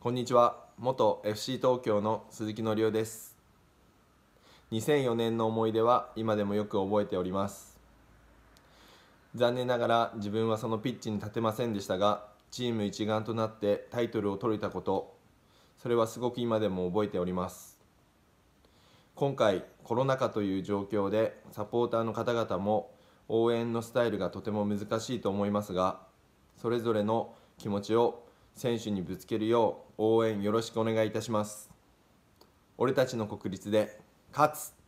こんにちは元 FC 東京の鈴木則夫です2004年の思い出は今でもよく覚えております残念ながら自分はそのピッチに立てませんでしたがチーム一丸となってタイトルを取れたことそれはすごく今でも覚えております今回コロナ禍という状況でサポーターの方々も応援のスタイルがとても難しいと思いますがそれぞれの気持ちを選手にぶつけるよう応援よろしくお願いいたします俺たちの国立で勝つ